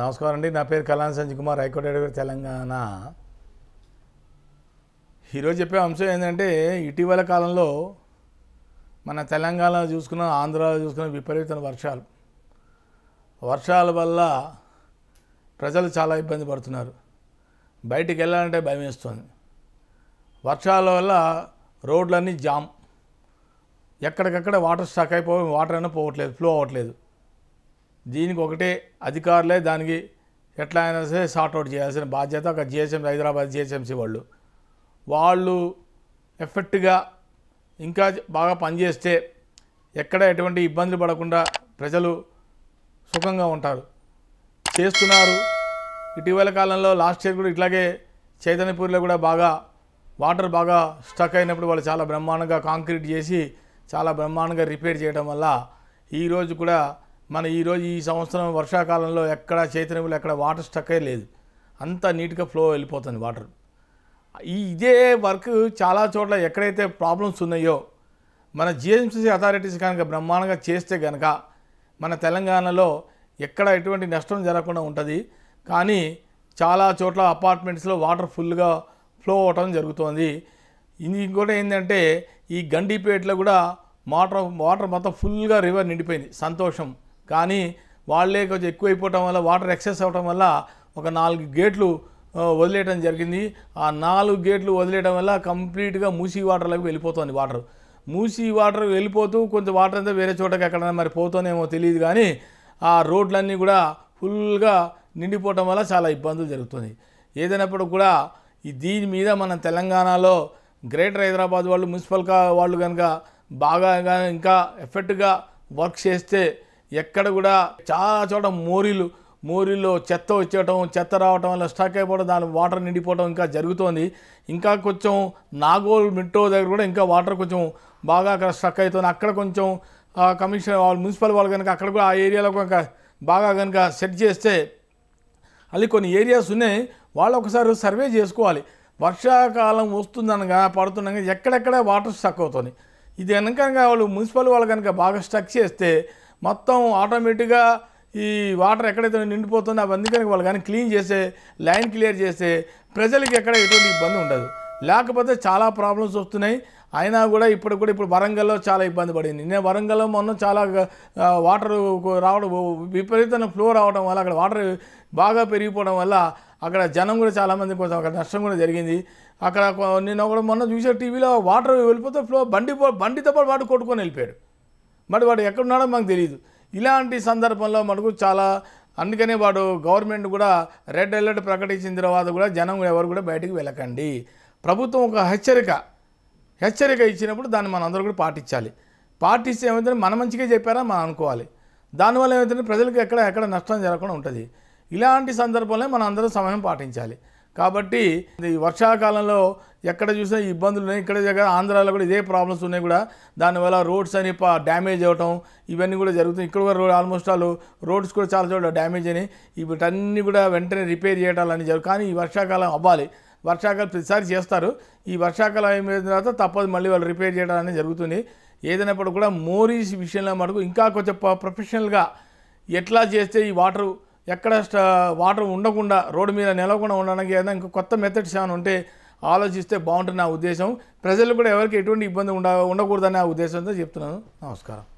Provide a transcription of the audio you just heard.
నమస్కారం అండి నా పేరు కళాన్ సంజయ్ కుమార్ హైకోర్టు తెలంగాణ ఈరోజు చెప్పే అంశం ఏంటంటే ఇటీవల కాలంలో మన తెలంగాణ చూసుకున్న ఆంధ్రాలో చూసుకున్న విపరీతమైన వర్షాలు వర్షాల వల్ల ప్రజలు చాలా ఇబ్బంది పడుతున్నారు బయటికి వెళ్ళాలంటే భయం వేస్తుంది వర్షాల వల్ల రోడ్లన్నీ జామ్ ఎక్కడికక్కడ వాటర్ స్టాక్ అయిపోయి వాటర్ అయినా పోవట్లేదు ఫ్లో అవ్వట్లేదు దీనికి ఒకటే అధికారులే దానికి ఎట్లా అయినా సరే షార్ట్అవుట్ చేయాల్సిన బాధ్యత ఒక జిహెచ్ఎంసీ హైదరాబాద్ జిహెచ్ఎంసీ వాళ్ళు వాళ్ళు ఎఫెక్ట్గా ఇంకా బాగా పనిచేస్తే ఎక్కడ ఎటువంటి ఇబ్బందులు పడకుండా ప్రజలు సుఖంగా ఉంటారు చేస్తున్నారు ఇటీవల కాలంలో లాస్ట్ ఇయర్ కూడా ఇట్లాగే చైతన్యపూర్లో కూడా బాగా వాటర్ బాగా స్టక్ అయినప్పుడు వాళ్ళు చాలా బ్రహ్మాండంగా కాంక్రీట్ చేసి చాలా బ్రహ్మాండంగా రిపేర్ చేయడం వల్ల ఈరోజు కూడా మన ఈరోజు ఈ సంవత్సరం వర్షాకాలంలో ఎక్కడ చైతన్యంలో ఎక్కడ వాటర్ స్టక్కే లేదు అంతా నీట్గా ఫ్లో వెళ్ళిపోతుంది వాటర్ ఈ ఇదే వర్క్ చాలా చోట్ల ఎక్కడైతే ప్రాబ్లమ్స్ ఉన్నాయో మన జిఎంసీ అథారిటీస్ కనుక బ్రహ్మాండంగా చేస్తే కనుక మన తెలంగాణలో ఎక్కడ ఎటువంటి నష్టం జరగకుండా ఉంటుంది కానీ చాలా చోట్ల అపార్ట్మెంట్స్లో వాటర్ ఫుల్గా ఫ్లో అవటం జరుగుతోంది ఇంకోటి ఏంటంటే ఈ గండిపేటలో కూడా వాటర్ వాటర్ మొత్తం ఫుల్గా రివర్ నిండిపోయింది సంతోషం కానీ వాళ్ళే కొంచెం ఎక్కువైపోవటం వల్ల వాటర్ ఎక్సెస్ అవ్వటం వల్ల ఒక నాలుగు గేట్లు వదిలేయటం జరిగింది ఆ నాలుగు గేట్లు వదిలేయటం వల్ల కంప్లీట్గా మూసీ వాటర్లోకి వెళ్ళిపోతుంది వాటర్ మూసీ వాటర్ వెళ్ళిపోతూ కొంత వాటర్ అంతా వేరే చోటకి ఎక్కడైనా మరి పోతూనేమో తెలియదు కానీ ఆ రోడ్లన్నీ కూడా ఫుల్గా నిండిపోవటం వల్ల చాలా ఇబ్బందులు జరుగుతుంది ఏదైనప్పుడు కూడా ఈ దీని మీద మన తెలంగాణలో గ్రేటర్ హైదరాబాద్ వాళ్ళు మున్సిపల్ వాళ్ళు కనుక బాగా ఇంకా ఎఫెక్ట్గా వర్క్ చేస్తే ఎక్కడ కూడా చాలా చోట మోరీలు మోరీలో చెత్త వచ్చేయటం చెత్త రావటం వల్ల స్టాక్ అయిపోవడం దాని వాటర్ నిండిపోవడం ఇంకా జరుగుతోంది ఇంకా కొంచెం నాగోల్ మిట్టో దగ్గర కూడా ఇంకా వాటర్ కొంచెం బాగా అక్కడ స్టక్ అవుతుంది అక్కడ కొంచెం కమిషన్ వాళ్ళు మున్సిపల్ వాళ్ళు కనుక అక్కడ కూడా ఆ ఏరియాలో కనుక బాగా కనుక సెట్ చేస్తే మళ్ళీ కొన్ని ఏరియాస్ ఉన్నాయి వాళ్ళు ఒకసారి సర్వే చేసుకోవాలి వర్షాకాలం వస్తుందనగా పడుతుండగా ఎక్కడెక్కడ వాటర్ స్టక్ అవుతుంది ఇది కనుక వాళ్ళు మున్సిపల్ వాళ్ళు కనుక బాగా స్టక్ చేస్తే మొత్తం ఆటోమేటిక్గా ఈ వాటర్ ఎక్కడైతే నిండిపోతుందో అవన్నీ కనుక వాళ్ళు కానీ క్లీన్ చేస్తే లైన్ క్లియర్ చేస్తే ప్రజలకి ఎక్కడ ఎటువంటి ఇబ్బంది ఉండదు లేకపోతే చాలా ప్రాబ్లమ్స్ వస్తున్నాయి అయినా కూడా ఇప్పుడు కూడా ఇప్పుడు వరంగల్లో చాలా ఇబ్బంది పడింది నేను వరంగల్లో మొన్న చాలా వాటర్ రావడం విపరీతమైన ఫ్లో రావడం వల్ల అక్కడ వాటర్ బాగా పెరిగిపోవడం వల్ల అక్కడ జనం కూడా చాలామంది కొంచెం అక్కడ నష్టం కూడా జరిగింది అక్కడ నేను ఒక మొన్న చూసే టీవీలో వాటర్ వెళ్ళిపోతే ఫ్లో బండి బండితో పాటు వాటర్ కొట్టుకొని వెళ్ళిపోయాడు మరి వాడు ఎక్కడున్నాడో మాకు తెలియదు ఇలాంటి సందర్భంలో మనకు చాలా అందుకనే వాడు గవర్నమెంట్ కూడా రెడ్ అలర్ట్ ప్రకటించిన తర్వాత కూడా జనం ఎవరు కూడా బయటకు వెళ్ళకండి ప్రభుత్వం ఒక హెచ్చరిక హెచ్చరిక ఇచ్చినప్పుడు దాన్ని మనందరూ కూడా పాటించాలి పాటిస్తే ఏమైతే మన మంచిగా చెప్పారా మనం అనుకోవాలి దానివల్ల ఏమైతే ప్రజలకు ఎక్కడ ఎక్కడ నష్టం జరగకుండా ఉంటుంది ఇలాంటి సందర్భంలో మనం అందరం సమయం పాటించాలి కాబట్టి ఈ వర్షాకాలంలో ఎక్కడ చూసినా ఇబ్బందులు ఉన్నాయి ఇక్కడ దగ్గర ఆంధ్రాలో కూడా ఇదే ప్రాబ్లమ్స్ ఉన్నాయి కూడా దానివల్ల రోడ్స్ అని డ్యామేజ్ అవ్వటం ఇవన్నీ కూడా జరుగుతుంది ఇక్కడ కూడా రోడ్ ఆల్మోస్ట్ ఆల్ రోడ్స్ కూడా చాలా చోట్ల డ్యామేజ్ అని వీటన్నీ కూడా వెంటనే రిపేర్ చేయటాలని జరుగు కానీ ఈ వర్షాకాలం అవ్వాలి వర్షాకాలం ప్రతిసారి చేస్తారు ఈ వర్షాకాలం అయిపోయిన తర్వాత తప్పదు మళ్ళీ వాళ్ళు రిపేర్ చేయడం జరుగుతుంది ఏదైనప్పుడు కూడా మోరీస్ విషయంలో మటుకు ఇంకా కొంచెం ప్రొఫెషనల్గా ఎట్లా చేస్తే ఈ వాటర్ ఎక్కడ వాటర్ ఉండకుండా రోడ్డు మీద నిలవకుండా ఉండడానికి ఏదైనా ఇంకా కొత్త మెథడ్స్ ఏమైనా ఉంటే ఆలోచిస్తే బాగుంటుంది నా ఉద్దేశం ప్రజలు కూడా ఎవరికి ఎటువంటి ఇబ్బంది ఉండ ఉండకూడదనే ఉద్దేశంతో చెప్తున్నాను నమస్కారం